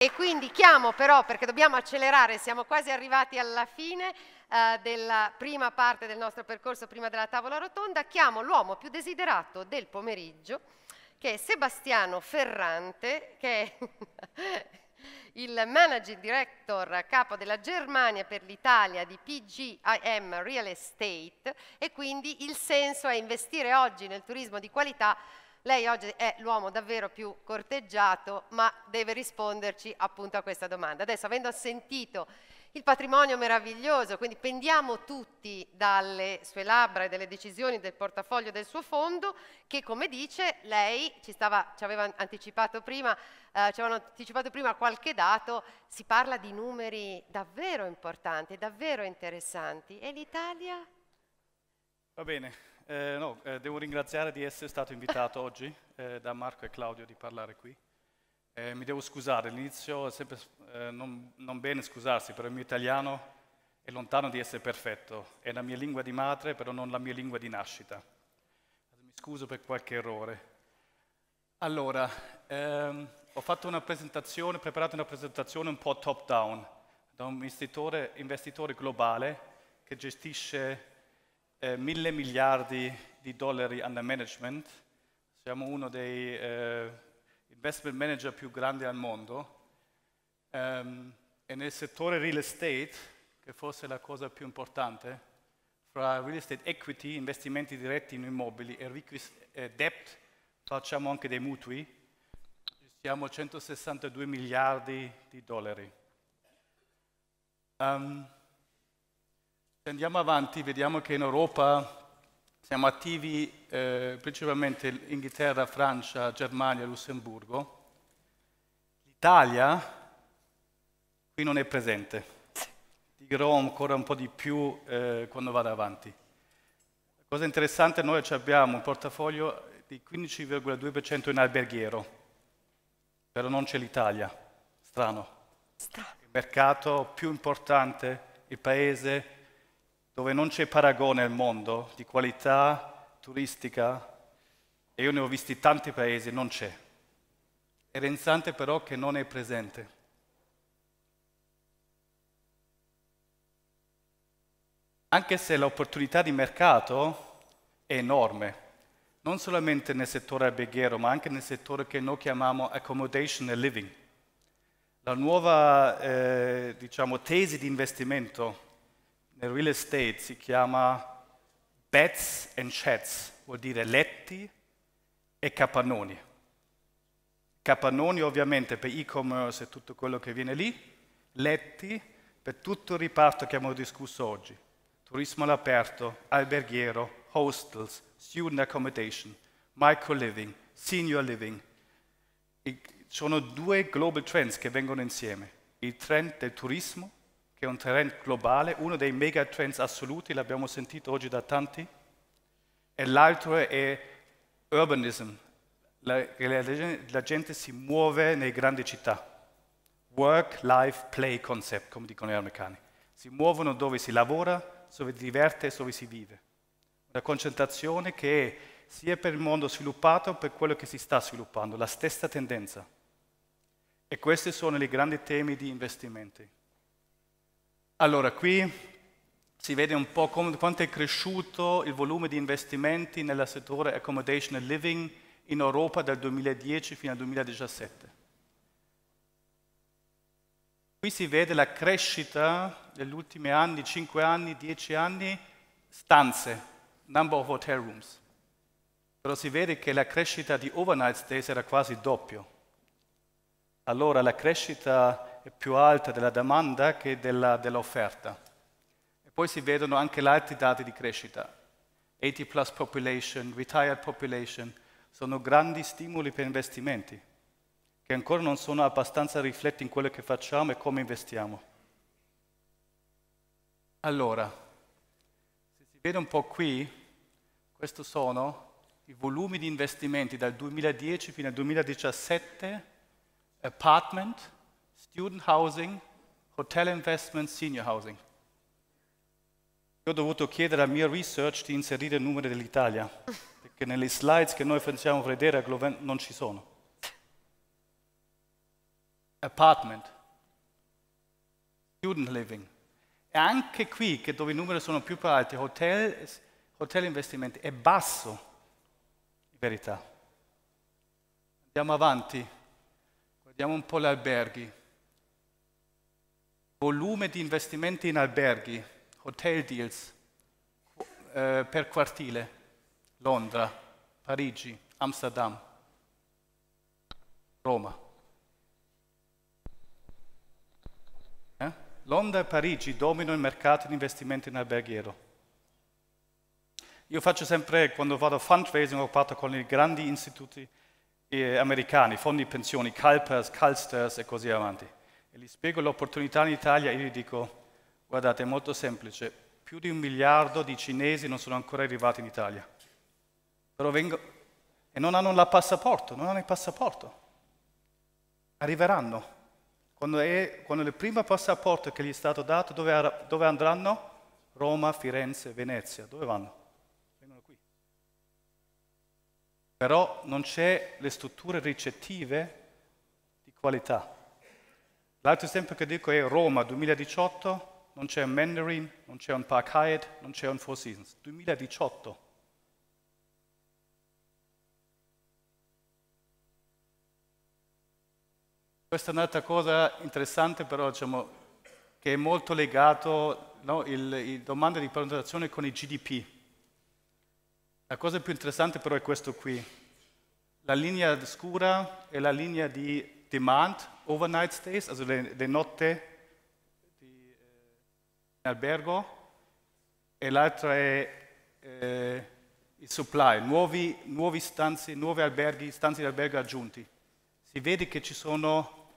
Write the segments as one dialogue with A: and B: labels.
A: E quindi chiamo però, perché dobbiamo accelerare, siamo quasi arrivati alla fine eh, della prima parte del nostro percorso, prima della tavola rotonda, chiamo l'uomo più desiderato del pomeriggio, che è Sebastiano Ferrante, che è il managing director capo della Germania per l'Italia di PGIM Real Estate e quindi il senso è investire oggi nel turismo di qualità lei oggi è l'uomo davvero più corteggiato, ma deve risponderci appunto a questa domanda. Adesso, avendo sentito il patrimonio meraviglioso, quindi pendiamo tutti dalle sue labbra e dalle decisioni del portafoglio del suo fondo, che come dice lei ci, stava, ci aveva anticipato prima, eh, ci avevano anticipato prima qualche dato, si parla di numeri davvero importanti, davvero interessanti. E l'Italia?
B: Va bene, eh, no, eh, devo ringraziare di essere stato invitato oggi eh, da Marco e Claudio di parlare qui. Eh, mi devo scusare, all'inizio è sempre eh, non, non, bene scusarsi, però il mio italiano è lontano di essere perfetto, è la mia lingua di madre, però non la mia lingua di nascita. Mi scuso per qualche errore. Allora, ehm, ho fatto una presentazione, preparato una presentazione un po' top down, da un investitore, investitore globale che gestisce eh, mille miliardi di dollari under management, siamo uno dei eh, investment manager più grandi al mondo ehm, e nel settore real estate, che forse è la cosa più importante, fra real estate equity, investimenti diretti in immobili e request, eh, debt, facciamo anche dei mutui, siamo 162 miliardi di dollari. Um, se andiamo avanti, vediamo che in Europa siamo attivi eh, principalmente in Inghilterra, Francia, Germania, Lussemburgo. L'Italia qui non è presente. Dirò ancora un po' di più eh, quando vado avanti. La cosa interessante, noi abbiamo un portafoglio di 15,2% in alberghiero, però non c'è l'Italia. Strano. Strano. Il mercato più importante, il paese dove non c'è paragone al mondo di qualità turistica, e io ne ho visti tanti paesi, non c'è. È rinzante però che non è presente. Anche se l'opportunità di mercato è enorme, non solamente nel settore alberghiero, ma anche nel settore che noi chiamiamo accommodation and living. La nuova eh, diciamo, tesi di investimento nel real estate si chiama bets and sheds, vuol dire letti e capannoni. Capannoni ovviamente per e-commerce e tutto quello che viene lì, letti per tutto il riparto che abbiamo discusso oggi, turismo all'aperto, alberghiero, hostels, student accommodation, micro living, senior living. E sono due global trends che vengono insieme, il trend del turismo che è un trend globale, uno dei megatrends assoluti, l'abbiamo sentito oggi da tanti, e l'altro è urbanism, la, la, la gente si muove nelle grandi città, work, life, play concept, come dicono gli americani, si muovono dove si lavora, dove si diverte, e dove si vive. Una concentrazione che è sia per il mondo sviluppato che per quello che si sta sviluppando, la stessa tendenza. E questi sono i grandi temi di investimenti. Allora, qui si vede un po' com- quanto è cresciuto il volume di investimenti nel settore accommodation and living in Europa dal 2010 fino al 2017. Qui si vede la crescita negli ultimi anni, 5 anni, 10 anni, stanze, number of hotel rooms. Però si vede che la crescita di overnight stays era quasi doppio. Allora la crescita è più alta della domanda che della, dell'offerta. E poi si vedono anche altri dati di crescita. 80 plus population, retired population, sono grandi stimoli per investimenti che ancora non sono abbastanza rifletti in quello che facciamo e come investiamo. Allora, se si vede un po' qui, questi sono i volumi di investimenti dal 2010 fino al 2017, apartment, student housing, hotel investment, senior housing. Io ho dovuto chiedere al mio research di inserire il numero dell'Italia, perché nelle slides che noi facciamo vedere non ci sono. Apartment, student living. E anche qui, che dove i numeri sono più alti, hotel, hotel investimenti è basso, in verità. Andiamo avanti, guardiamo un po' gli alberghi volume di investimenti in alberghi, hotel deals eh, per quartile, Londra, Parigi, Amsterdam, Roma. Eh? Londra e Parigi dominano il mercato di investimenti in alberghiero. Io faccio sempre, quando vado a fundraising, ho fatto con i grandi istituti eh, americani, fondi pensioni, CalPERS, CalSTERS e così avanti e gli spiego l'opportunità in Italia, io gli dico, guardate, è molto semplice, più di un miliardo di cinesi non sono ancora arrivati in Italia, però vengo, e non hanno il passaporto, non hanno il passaporto, arriveranno. Quando, è, quando il primo passaporto che gli è stato dato, dove, dove andranno? Roma, Firenze, Venezia, dove vanno? Vengono qui. Però non c'è le strutture ricettive di qualità. L'altro esempio che dico è Roma, 2018, non c'è un Mandarin, non c'è un Park Hyatt, non c'è un Four Seasons. 2018. Questa è un'altra cosa interessante però, diciamo, che è molto legato no, il, il domanda di prenotazione con il GDP. La cosa più interessante però è questo qui. La linea scura è la linea di demand overnight stays, also le, le notte di, eh, uh, in albergo, e l'altra è eh, il supply, nuovi, nuovi, stanzi, nuovi alberghi, stanze di albergo aggiunti. Si vede che ci sono,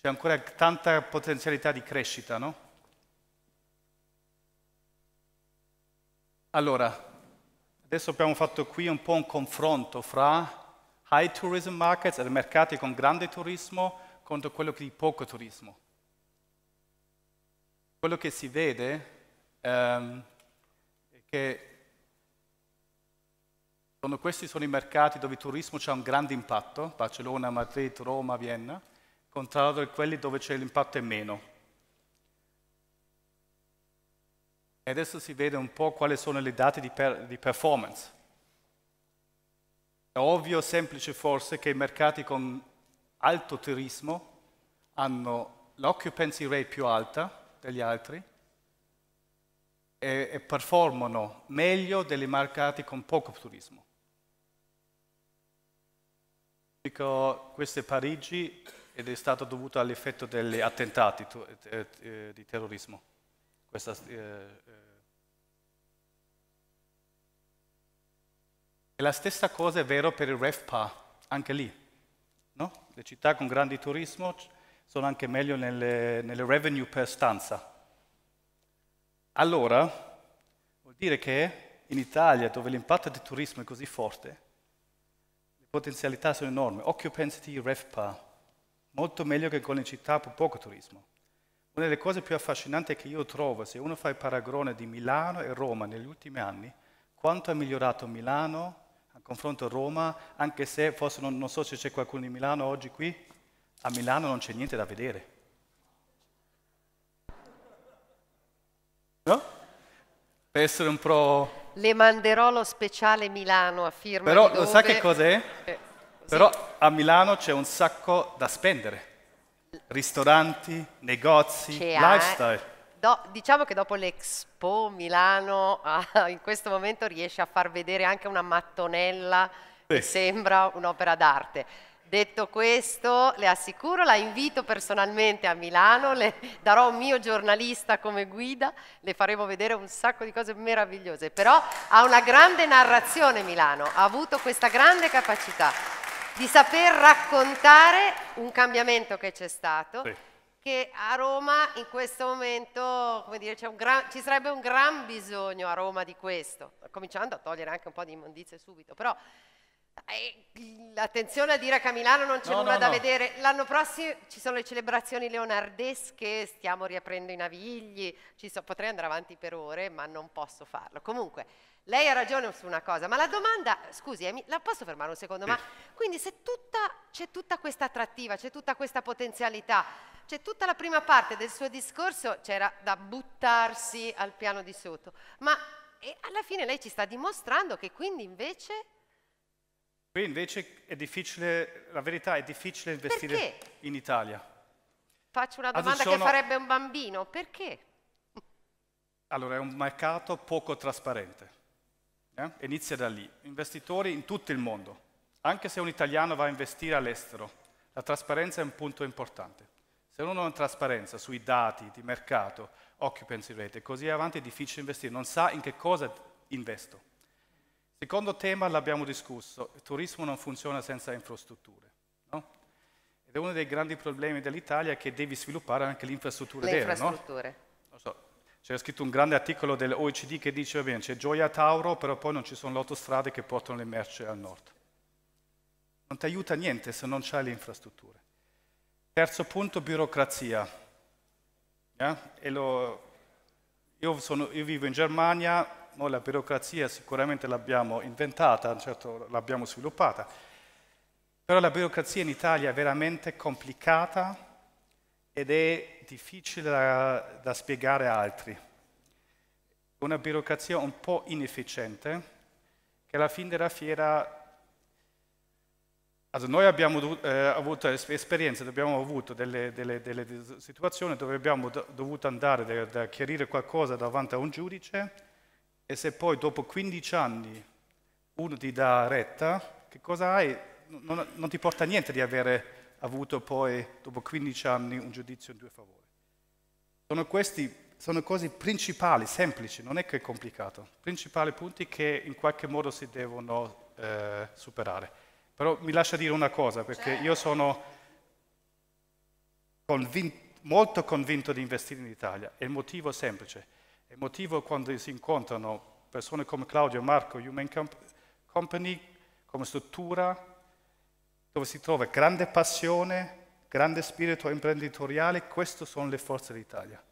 B: c'è ancora tanta potenzialità di crescita, no? Allora, adesso abbiamo fatto qui un po' un confronto fra high tourism markets, e mercati con grande turismo, contro quello di poco turismo. Quello che si vede ehm, è che sono, questi sono i mercati dove il turismo ha un grande impatto, Barcellona, Madrid, Roma, Vienna, contrario a quelli dove c'è l'impatto è meno. E adesso si vede un po' quali sono le date di, per, di performance. È ovvio, e semplice forse, che i mercati con alto turismo hanno l'occupancy rate più alta degli altri e, e performano meglio dei mercati con poco turismo. Dico, questo è Parigi ed è stato dovuto all'effetto degli attentati eh, eh, di terrorismo, questa eh, E la stessa cosa è vero per il REFPA, anche lì. No? Le città con grande turismo sono anche meglio nelle, nelle revenue per stanza. Allora, vuol dire che in Italia, dove l'impatto del turismo è così forte, le potenzialità sono enormi. Occupancy, REFPA, molto meglio che con le città con poco turismo. Una delle cose più affascinanti che io trovo, se uno fa il paragone di Milano e Roma negli ultimi anni, quanto è migliorato Milano confronto a Roma, anche se forse non, non so se c'è qualcuno di Milano oggi qui, a Milano non c'è niente da vedere. No? Per essere un pro...
A: Le manderò lo speciale Milano a firma Però lo sa che cos'è? Eh, Però
B: a Milano c'è un sacco da spendere. Ristoranti, negozi, lifestyle
A: do, diciamo che dopo l'Expo Milano ah, in questo momento riesce a far vedere anche una mattonella sì. che sembra un'opera d'arte. Detto questo, le assicuro, la invito personalmente a Milano, le darò un mio giornalista come guida, le faremo vedere un sacco di cose meravigliose, però ha una grande narrazione Milano, ha avuto questa grande capacità di saper raccontare un cambiamento che c'è stato. Sì che a Roma in questo momento come dire, gran, ci sarebbe un gran bisogno a Roma di questo, cominciando a togliere anche un po' di immondizie subito, però eh, attenzione a dire che a Milano non c'è no, nulla no, da no. vedere, l'anno prossimo ci sono le celebrazioni leonardesche, stiamo riaprendo i navigli, so, potrei andare avanti per ore ma non posso farlo. Comunque lei ha ragione su una cosa, ma la domanda, scusi, eh, la posso fermare un secondo? Ma quindi se c'è tutta questa attrattiva, c'è tutta questa potenzialità, c'è tutta la prima parte del suo discorso, c'era da buttarsi al piano di sotto, ma alla fine lei ci sta dimostrando che quindi invece...
B: Qui invece è difficile, la verità è difficile investire Perché? in Italia.
A: Faccio una domanda sono... che farebbe un bambino, perché?
B: Allora è un mercato poco trasparente eh? Inizia da lì. Investitori in tutto il mondo. Anche se un italiano va a investire all'estero, la trasparenza è un punto importante. Se uno non ha trasparenza sui dati di mercato, occupancy rate, così avanti è difficile investire, non sa in che cosa investo. Secondo tema l'abbiamo discusso, il turismo non funziona senza infrastrutture. No? Ed è uno dei grandi problemi dell'Italia che devi sviluppare anche le infrastrutture vere. No? So, c'è scritto un grande articolo dell'OECD che diceva bene, c'è gioia Tauro, però poi non ci sono le autostrade che portano le merci al nord. Non ti aiuta niente se non c'hai le infrastrutture. Terzo punto, burocrazia. Eh? Lo, io, sono, io, vivo in Germania, noi la burocrazia sicuramente l'abbiamo inventata, certo l'abbiamo sviluppata, però la burocrazia in Italia è veramente complicata ed è difficile da, da spiegare a altri. Una burocrazia un po' inefficiente che alla fine della fiera Also noi abbiamo eh, avuto esperienze, abbiamo avuto delle, delle, delle, situazioni dove abbiamo dovuto andare a chiarire qualcosa davanti a un giudice e se poi dopo 15 anni uno ti dà retta, che cosa hai? Non, non ti porta niente di avere avuto poi, dopo 15 anni, un giudizio in due favori. Sono questi sono cose principali, semplici, non è che è complicato, principali punti che in qualche modo si devono eh, superare. Però mi lascia dire una cosa, perché certo. io sono convinto, molto convinto di investire in Italia, è il motivo semplice, è il motivo quando si incontrano persone come Claudio, Marco, Human Company, come struttura, dove si trova grande passione, grande spirito imprenditoriale, queste sono le forze d'Italia.